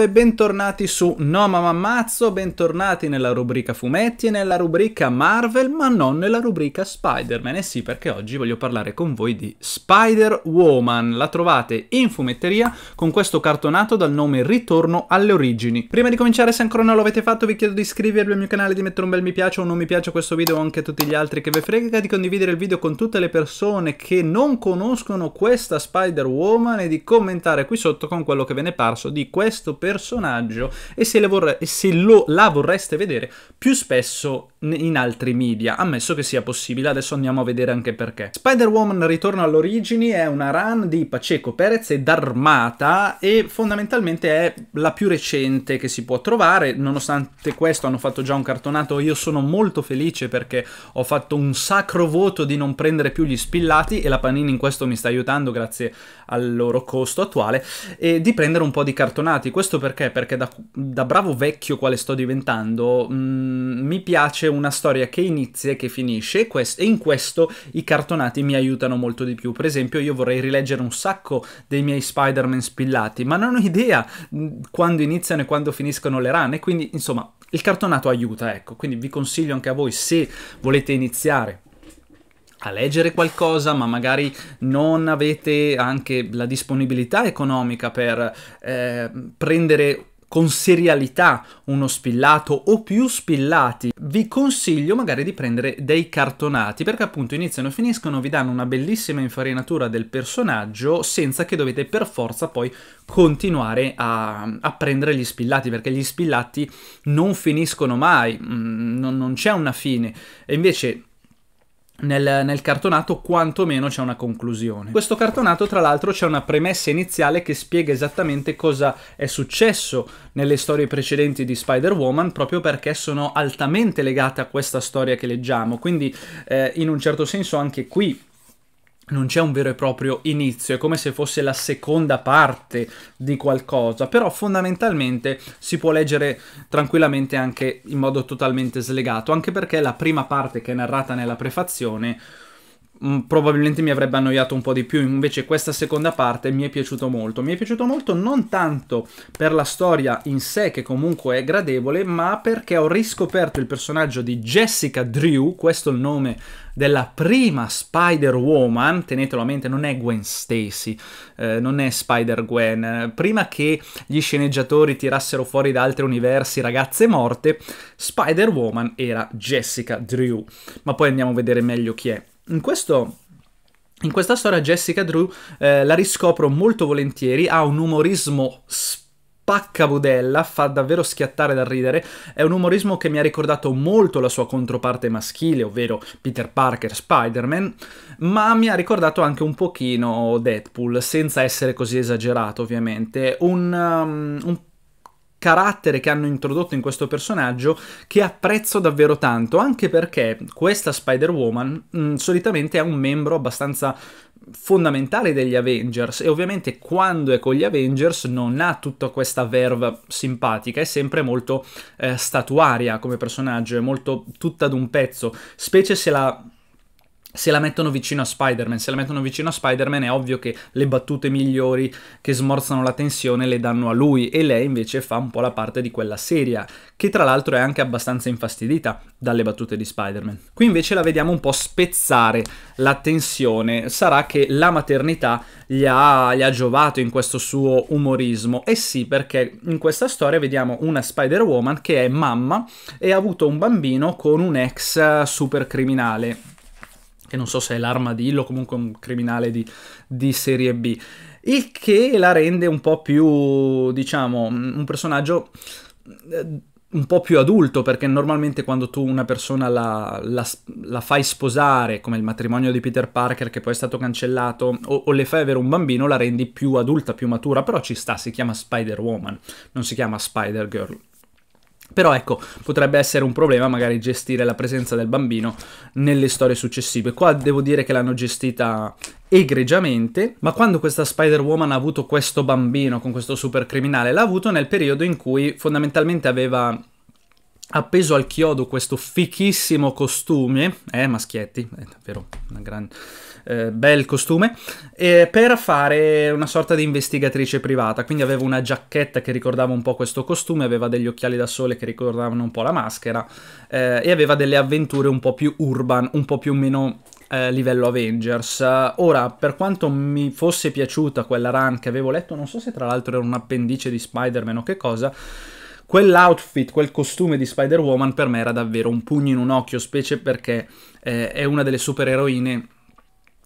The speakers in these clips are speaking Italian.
e bentornati su No Ma Mammazzo, bentornati nella rubrica fumetti e nella rubrica Marvel, ma non nella rubrica Spider-Man. Eh sì, perché oggi voglio parlare con voi di Spider-Woman. La trovate in fumetteria con questo cartonato dal nome Ritorno alle origini. Prima di cominciare, se ancora non l'avete fatto, vi chiedo di iscrivervi al mio canale, di mettere un bel mi piace o un non mi piace a questo video o anche a tutti gli altri che ve frega, di condividere il video con tutte le persone che non conoscono questa Spider-Woman e di commentare qui sotto con quello che ve ne è parso di questo personaggio e se, vorre- se lo, la vorreste vedere più spesso in altri media, ammesso che sia possibile. Adesso andiamo a vedere anche perché. Spider-Woman Ritorno all'origini è una run di Paceco Perez e D'Armata e fondamentalmente è la più recente che si può trovare. Nonostante questo hanno fatto già un cartonato, io sono molto felice perché ho fatto un sacro voto di non prendere più gli spillati e la Panini in questo mi sta aiutando grazie al loro costo attuale, e di prendere un po' di cartonati. Questo perché? Perché da, da bravo vecchio quale sto diventando, mh, mm, mi piace una storia che inizia e che finisce, e, quest- e in questo i cartonati mi aiutano molto di più. Per esempio, io vorrei rileggere un sacco dei miei Spider-Man spillati, ma non ho idea mm, quando iniziano e quando finiscono le run e quindi insomma il cartonato aiuta, ecco, quindi vi consiglio anche a voi se volete iniziare a leggere qualcosa, ma magari non avete anche la disponibilità economica per eh, prendere con serialità uno spillato o più spillati, vi consiglio magari di prendere dei cartonati perché appunto iniziano e finiscono, vi danno una bellissima infarinatura del personaggio senza che dovete per forza poi continuare a, a prendere gli spillati perché gli spillati non finiscono mai, mm, non, non c'è una fine e invece nel, nel, cartonato quantomeno c'è una conclusione. questo cartonato tra l'altro c'è una premessa iniziale che spiega esattamente cosa è successo nelle storie precedenti di Spider-Woman proprio perché sono altamente legate a questa storia che leggiamo, quindi eh, in un certo senso anche qui non c'è un vero e proprio inizio, è come se fosse la seconda parte di qualcosa, però fondamentalmente si può leggere tranquillamente anche in modo totalmente slegato, anche perché la prima parte che è narrata nella prefazione Mm, probabilmente mi avrebbe annoiato un po' di più. Invece questa seconda parte mi è piaciuto molto. Mi è piaciuto molto non tanto per la storia in sé, che comunque è gradevole, ma perché ho riscoperto il personaggio di Jessica Drew, questo è il nome della prima Spider-Woman, tenetelo a mente, non è Gwen Stacy, eh, non è Spider-Gwen. Prima che gli sceneggiatori tirassero fuori da altri universi ragazze morte, Spider-Woman era Jessica Drew. Ma poi andiamo a vedere meglio chi è in questo in questa storia Jessica Drew eh, la riscopro molto volentieri, ha un umorismo spaccabudella, fa davvero schiattare dal ridere, è un umorismo che mi ha ricordato molto la sua controparte maschile, ovvero Peter Parker, Spider-Man, ma mi ha ricordato anche un pochino Deadpool, senza essere così esagerato ovviamente, un, um, un carattere che hanno introdotto in questo personaggio che apprezzo davvero tanto, anche perché questa Spider-Woman mh, mm, solitamente è un membro abbastanza fondamentale degli Avengers e ovviamente quando è con gli Avengers non ha tutta questa verve simpatica, è sempre molto eh, statuaria come personaggio, è molto tutta d'un pezzo, specie se la se la mettono vicino a Spider-Man, se la mettono vicino a Spider-Man è ovvio che le battute migliori che smorzano la tensione le danno a lui e lei invece fa un po' la parte di quella seria, che tra l'altro è anche abbastanza infastidita dalle battute di Spider-Man. Qui invece la vediamo un po' spezzare la tensione, sarà che la maternità gli ha, gli ha giovato in questo suo umorismo, e eh sì perché in questa storia vediamo una Spider-Woman che è mamma e ha avuto un bambino con un ex eh, super criminale che non so se è l'armadillo, comunque un criminale di, di serie B, il che la rende un po' più, diciamo, un personaggio eh, un po' più adulto, perché normalmente quando tu una persona la, la, la, fai sposare, come il matrimonio di Peter Parker che poi è stato cancellato, o, o, le fai avere un bambino, la rendi più adulta, più matura, però ci sta, si chiama Spider-Woman, non si chiama Spider-Girl. Però ecco, potrebbe essere un problema magari gestire la presenza del bambino nelle storie successive. Qua devo dire che l'hanno gestita egregiamente, ma quando questa Spider-Woman ha avuto questo bambino con questo super criminale, l'ha avuto nel periodo in cui fondamentalmente aveva appeso al chiodo questo fichissimo costume, eh maschietti, è eh, davvero una grande eh, bel costume, eh, per fare una sorta di investigatrice privata. Quindi aveva una giacchetta che ricordava un po' questo costume, aveva degli occhiali da sole che ricordavano un po' la maschera eh, e aveva delle avventure un po' più urban, un po' più meno eh, livello Avengers. Ora, per quanto mi fosse piaciuta quella run che avevo letto, non so se tra l'altro era un appendice di Spider-Man o che cosa, quell'outfit, quel costume di Spider-Woman per me era davvero un pugno in un occhio, specie perché eh, è una delle supereroine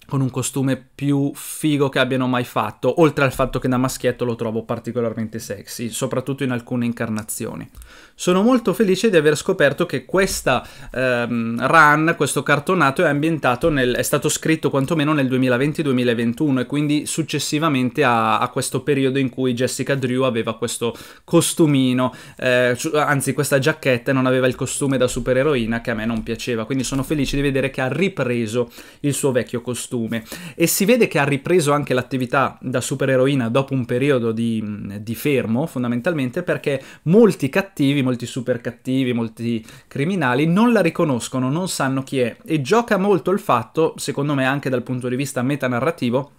con un costume più figo che abbiano mai fatto, oltre al fatto che da maschietto lo trovo particolarmente sexy, soprattutto in alcune incarnazioni. Sono molto felice di aver scoperto che questa ehm, run, questo cartonato è ambientato nel, è stato scritto quantomeno nel 2020-2021 e quindi successivamente a, a, questo periodo in cui Jessica Drew aveva questo costumino, eh, anzi questa giacchetta non aveva il costume da supereroina che a me non piaceva, quindi sono felice di vedere che ha ripreso il suo vecchio costume costume e si vede che ha ripreso anche l'attività da supereroina dopo un periodo di, di fermo fondamentalmente perché molti cattivi, molti super cattivi, molti criminali non la riconoscono, non sanno chi è e gioca molto il fatto, secondo me anche dal punto di vista metanarrativo,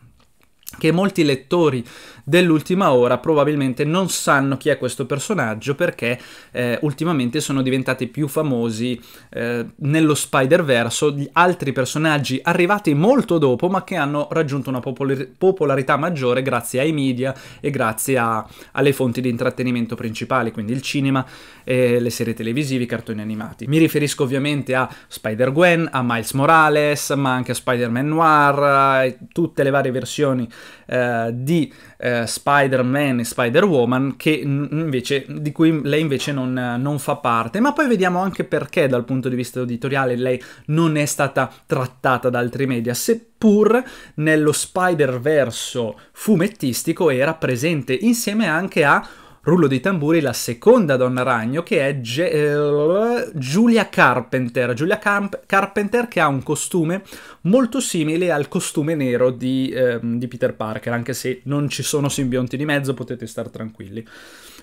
che molti lettori dell'ultima ora probabilmente non sanno chi è questo personaggio perché eh, ultimamente sono diventati più famosi eh, nello Spider-Verse di altri personaggi arrivati molto dopo ma che hanno raggiunto una popol popolarità maggiore grazie ai media e grazie a, alle fonti di intrattenimento principali, quindi il cinema, eh, le serie televisive, i cartoni animati. Mi riferisco ovviamente a Spider-Gwen, a Miles Morales, ma anche a Spider-Man Noir, tutte le varie versioni eh, di eh, Spider-Man e Spider-Woman di cui lei invece non, non, fa parte. Ma poi vediamo anche perché dal punto di vista editoriale lei non è stata trattata da altri media, seppur nello Spider-Verso fumettistico era presente insieme anche a rullo dei tamburi la seconda donna ragno che è Ge- Giulia eh, Carpenter. Giulia Camp- Carpenter che ha un costume molto simile al costume nero di, eh, di Peter Parker, anche se non ci sono simbionti di mezzo potete stare tranquilli.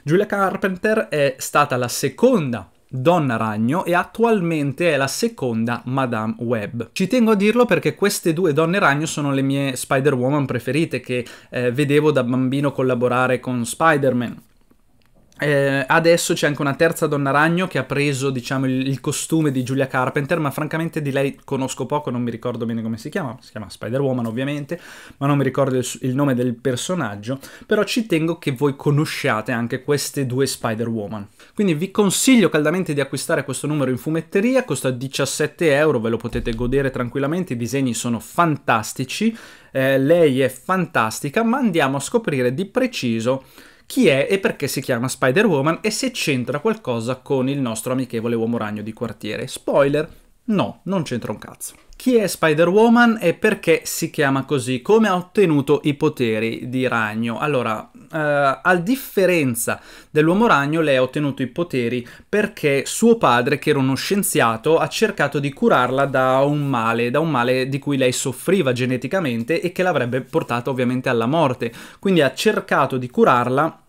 Giulia Carpenter è stata la seconda Donna Ragno e attualmente è la seconda Madame Web. Ci tengo a dirlo perché queste due Donne Ragno sono le mie Spider-Woman preferite che eh, vedevo da bambino collaborare con Spider-Man. Eh, adesso c'è anche una terza donna ragno che ha preso, diciamo, il, il, costume di Giulia Carpenter, ma francamente di lei conosco poco, non mi ricordo bene come si chiama, si chiama Spider-Woman ovviamente, ma non mi ricordo il, il, nome del personaggio, però ci tengo che voi conosciate anche queste due Spider-Woman. Quindi vi consiglio caldamente di acquistare questo numero in fumetteria, costa 17 euro, ve lo potete godere tranquillamente, i disegni sono fantastici, eh, lei è fantastica, ma andiamo a scoprire di preciso chi è e perché si chiama Spider-Woman e se c'entra qualcosa con il nostro amichevole uomo ragno di quartiere. Spoiler, no, non c'entra un cazzo. Chi è Spider-Woman e perché si chiama così? Come ha ottenuto i poteri di ragno? Allora, Uh, a differenza dell'uomo ragno, lei ha ottenuto i poteri perché suo padre, che era uno scienziato, ha cercato di curarla da un male, da un male di cui lei soffriva geneticamente e che l'avrebbe portata ovviamente alla morte. Quindi ha cercato di curarla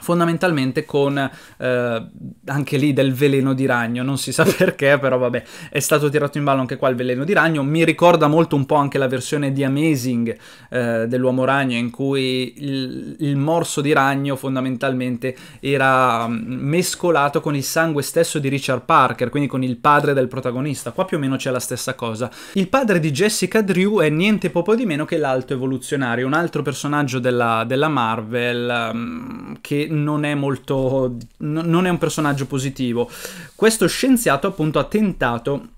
fondamentalmente con eh, anche lì del veleno di ragno, non si sa perché, però vabbè, è stato tirato in ballo anche qua il veleno di ragno, mi ricorda molto un po' anche la versione di Amazing eh, dell'uomo ragno in cui il, il, morso di ragno fondamentalmente era mm, mescolato con il sangue stesso di Richard Parker, quindi con il padre del protagonista, qua più o meno c'è la stessa cosa. Il padre di Jessica Drew è niente poco di meno che l'alto evoluzionario, un altro personaggio della, della Marvel um, che non è molto... non è un personaggio positivo. Questo scienziato appunto ha tentato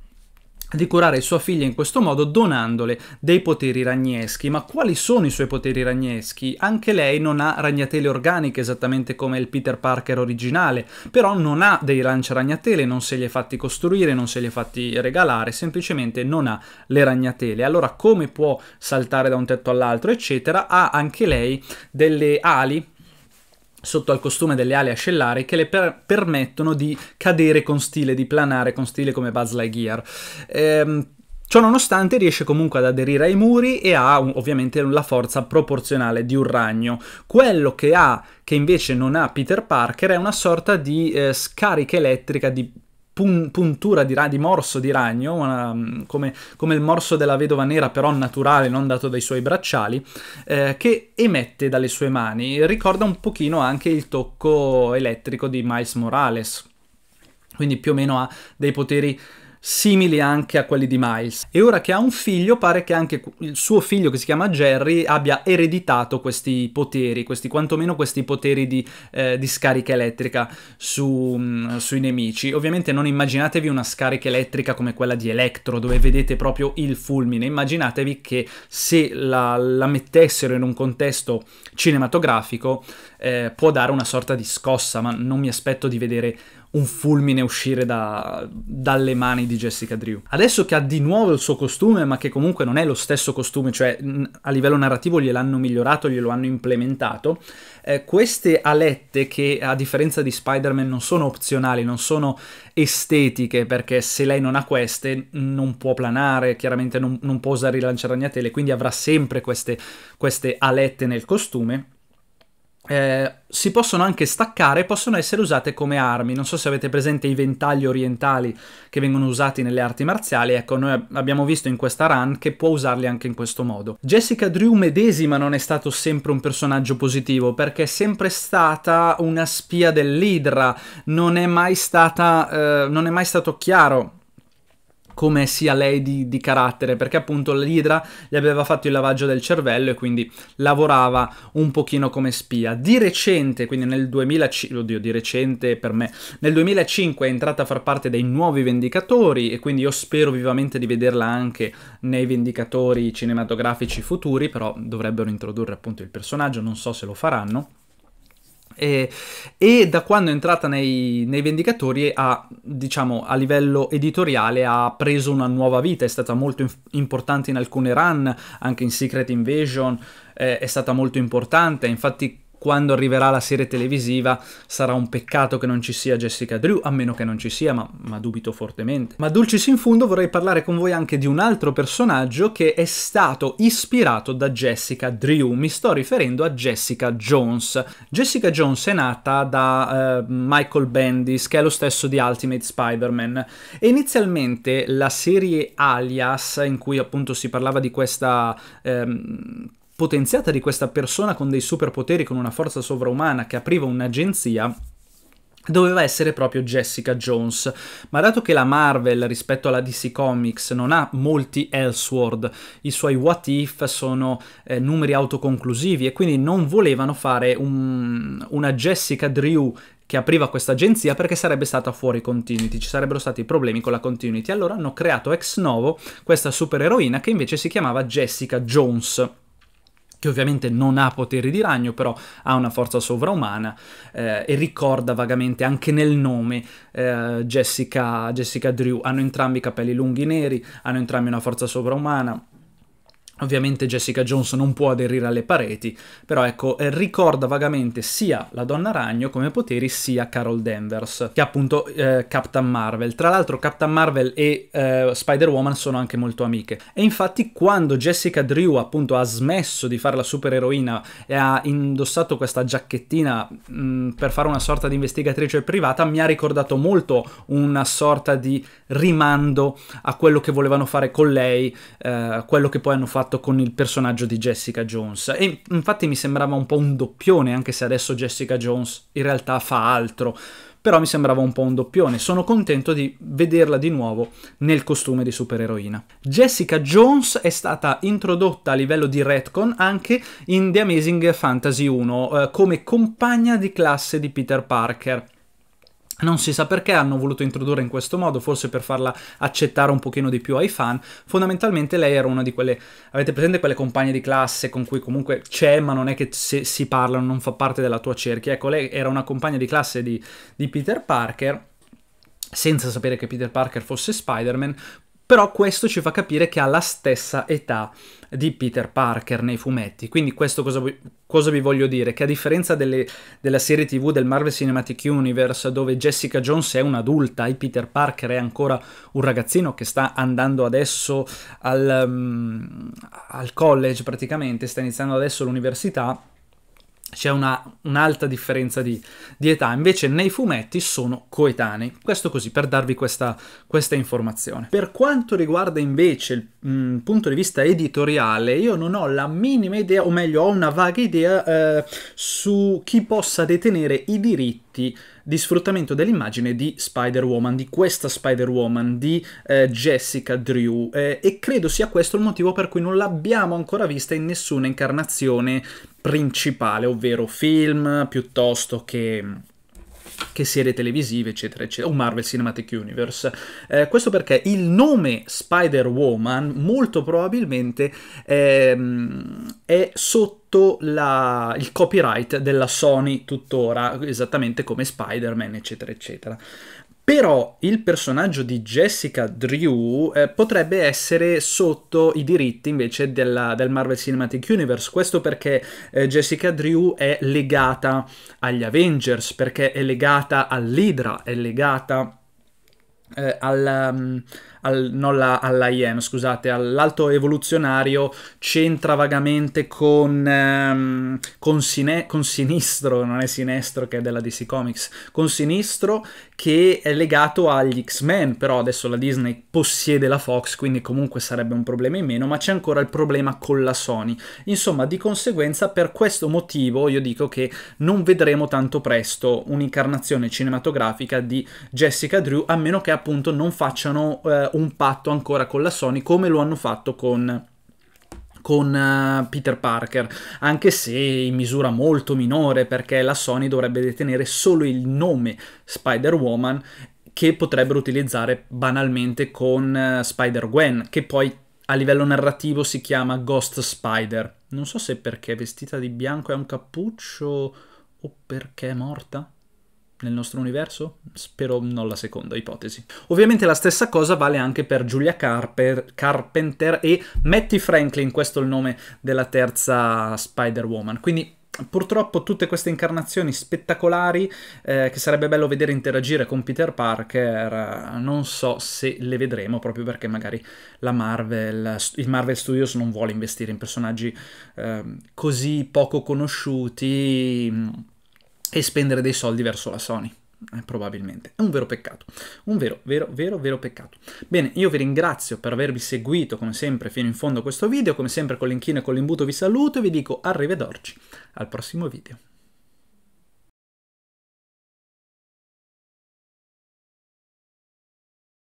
di curare sua figlia in questo modo donandole dei poteri ragneschi. Ma quali sono i suoi poteri ragneschi? Anche lei non ha ragnatele organiche esattamente come il Peter Parker originale, però non ha dei lancia ragnatele, non se li è fatti costruire, non se li è fatti regalare, semplicemente non ha le ragnatele. Allora come può saltare da un tetto all'altro, eccetera? Ha anche lei delle ali sotto al costume delle ali ascellari che le per- permettono di cadere con stile, di planare con stile come Buzz Lightyear. Ehm, nonostante riesce comunque ad aderire ai muri e ha un, ovviamente la forza proporzionale di un ragno. Quello che ha, che invece non ha Peter Parker, è una sorta di eh, scarica elettrica, di pun- puntura di, ra- di, morso di ragno, una, come, come, il morso della vedova nera però naturale, non dato dai suoi bracciali, eh, che emette dalle sue mani. Ricorda un pochino anche il tocco elettrico di Miles Morales, quindi più o meno ha dei poteri simili anche a quelli di Miles. E ora che ha un figlio, pare che anche il suo figlio, che si chiama Jerry, abbia ereditato questi poteri, questi, quantomeno questi poteri di, eh, di scarica elettrica su, mh, mm, sui nemici. Ovviamente non immaginatevi una scarica elettrica come quella di Electro, dove vedete proprio il fulmine. Immaginatevi che se la, la mettessero in un contesto cinematografico, eh, può dare una sorta di scossa, ma non mi aspetto di vedere un fulmine uscire da, dalle mani di Jessica Drew. Adesso che ha di nuovo il suo costume, ma che comunque non è lo stesso costume, cioè a livello narrativo gliel'hanno migliorato, glielo hanno implementato, eh, queste alette che a differenza di Spider-Man non sono opzionali, non sono estetiche, perché se lei non ha queste non può planare, chiaramente non, non può usare il lanciaragnatele, quindi avrà sempre queste, queste alette nel costume eh, si possono anche staccare e possono essere usate come armi. Non so se avete presente i ventagli orientali che vengono usati nelle arti marziali. Ecco, noi abbiamo visto in questa run che può usarli anche in questo modo. Jessica Drew medesima non è stato sempre un personaggio positivo perché è sempre stata una spia dell'Idra. Non è mai stata. Eh, non è mai stato chiaro come sia lei di, di, carattere, perché appunto l'idra gli aveva fatto il lavaggio del cervello e quindi lavorava un pochino come spia. Di recente, quindi nel 2005, oddio, di recente per me, nel 2005 è entrata a far parte dei nuovi Vendicatori e quindi io spero vivamente di vederla anche nei Vendicatori cinematografici futuri, però dovrebbero introdurre appunto il personaggio, non so se lo faranno. E, e, da quando è entrata nei, nei Vendicatori ha, diciamo, a livello editoriale ha preso una nuova vita, è stata molto inf- importante in alcune run, anche in Secret Invasion eh, è stata molto importante, infatti quando arriverà la serie televisiva sarà un peccato che non ci sia Jessica Drew, a meno che non ci sia, ma, ma dubito fortemente. Ma dulcis in fundo vorrei parlare con voi anche di un altro personaggio che è stato ispirato da Jessica Drew. Mi sto riferendo a Jessica Jones. Jessica Jones è nata da uh, Michael Bendis, che è lo stesso di Ultimate Spider-Man, e inizialmente la serie Alias, in cui appunto si parlava di questa... Um, potenziata di questa persona con dei superpoteri, con una forza sovraumana che apriva un'agenzia, doveva essere proprio Jessica Jones, ma dato che la Marvel rispetto alla DC Comics non ha molti Elseworld, i suoi what if sono eh, numeri autoconclusivi e quindi non volevano fare un, una Jessica Drew che apriva questa agenzia perché sarebbe stata fuori continuity, ci sarebbero stati problemi con la continuity, allora hanno creato ex novo questa supereroina che invece si chiamava Jessica Jones che ovviamente non ha poteri di ragno, però ha una forza sovraumana eh, e ricorda vagamente anche nel nome eh, Jessica, Jessica Drew. Hanno entrambi i capelli lunghi neri, hanno entrambi una forza sovraumana Ovviamente Jessica Jones non può aderire alle pareti, però ecco, eh, ricorda vagamente sia la Donna Ragno come poteri, sia Carol Danvers, che è appunto eh, Captain Marvel. Tra l'altro Captain Marvel e eh, Spider-Woman sono anche molto amiche. E infatti quando Jessica Drew appunto ha smesso di fare la supereroina e ha indossato questa giacchettina mh, mm, per fare una sorta di investigatrice privata, mi ha ricordato molto una sorta di rimando a quello che volevano fare con lei, eh, quello che poi hanno fatto fatto con il personaggio di Jessica Jones. E infatti mi sembrava un po' un doppione, anche se adesso Jessica Jones in realtà fa altro. Però mi sembrava un po' un doppione. Sono contento di vederla di nuovo nel costume di supereroina. Jessica Jones è stata introdotta a livello di retcon anche in The Amazing Fantasy 1 eh, come compagna di classe di Peter Parker. Non si sa perché hanno voluto introdurre in questo modo, forse per farla accettare un pochino di più ai fan. Fondamentalmente lei era una di quelle, avete presente quelle compagne di classe con cui comunque c'è, ma non è che si parlano, non fa parte della tua cerchia. Ecco, lei era una compagna di classe di, di Peter Parker senza sapere che Peter Parker fosse Spider-Man, però questo ci fa capire che ha la stessa età di Peter Parker nei fumetti. Quindi questo cosa, cosa vi voglio dire? Che a differenza delle, della serie tv del Marvel Cinematic Universe dove Jessica Jones è un'adulta e Peter Parker è ancora un ragazzino che sta andando adesso al, um, al college praticamente, sta iniziando adesso l'università, c'è una, un'alta differenza di, di, età, invece nei fumetti sono coetanei. Questo così per darvi questa, questa informazione. Per quanto riguarda invece il mh, mm, punto di vista editoriale, io non ho la minima idea, o meglio ho una vaga idea eh, su chi possa detenere i diritti atti di sfruttamento dell'immagine di Spider-Woman, di questa Spider-Woman, di eh, Jessica Drew eh, e credo sia questo il motivo per cui non l'abbiamo ancora vista in nessuna incarnazione principale, ovvero film piuttosto che che serie televisive, eccetera, eccetera, o Marvel Cinematic Universe. Eh, questo perché il nome Spider-Woman molto probabilmente ehm, è sotto la, il copyright della Sony tuttora, esattamente come Spider-Man, eccetera, eccetera. Però il personaggio di Jessica Drew eh, potrebbe essere sotto i diritti invece della, del Marvel Cinematic Universe, questo perché eh, Jessica Drew è legata agli Avengers, perché è legata all'Hydra, è legata eh, al... Um, al, non la, all'IM, scusate, all'alto evoluzionario c'entra vagamente con, ehm, con, sine, con Sinistro, non è Sinestro che è della DC Comics, con Sinistro che è legato agli X-Men, però adesso la Disney possiede la Fox, quindi comunque sarebbe un problema in meno, ma c'è ancora il problema con la Sony. Insomma, di conseguenza, per questo motivo io dico che non vedremo tanto presto un'incarnazione cinematografica di Jessica Drew, a meno che appunto non facciano eh, un patto ancora con la Sony come lo hanno fatto con con eh, Peter Parker, anche se in misura molto minore perché la Sony dovrebbe detenere solo il nome Spider-Woman che potrebbero utilizzare banalmente con eh, Spider-Gwen, che poi a livello narrativo si chiama Ghost Spider. Non so se perché è vestita di bianco e ha un cappuccio o perché è morta nel nostro universo? Spero non la seconda ipotesi. Ovviamente la stessa cosa vale anche per Julia Carper, Carpenter e Matty Franklin, questo è il nome della terza Spider-Woman. Quindi purtroppo tutte queste incarnazioni spettacolari eh, che sarebbe bello vedere interagire con Peter Parker non so se le vedremo proprio perché magari Marvel, il Marvel Studios non vuole investire in personaggi eh, così poco conosciuti mm, e spendere dei soldi verso la Sony. Eh, probabilmente. È un vero peccato. Un vero, vero, vero, vero peccato. Bene, io vi ringrazio per avervi seguito come sempre fino in fondo a questo video. Come sempre con l'inchino e con l'imbuto vi saluto e vi dico arrivederci al prossimo video.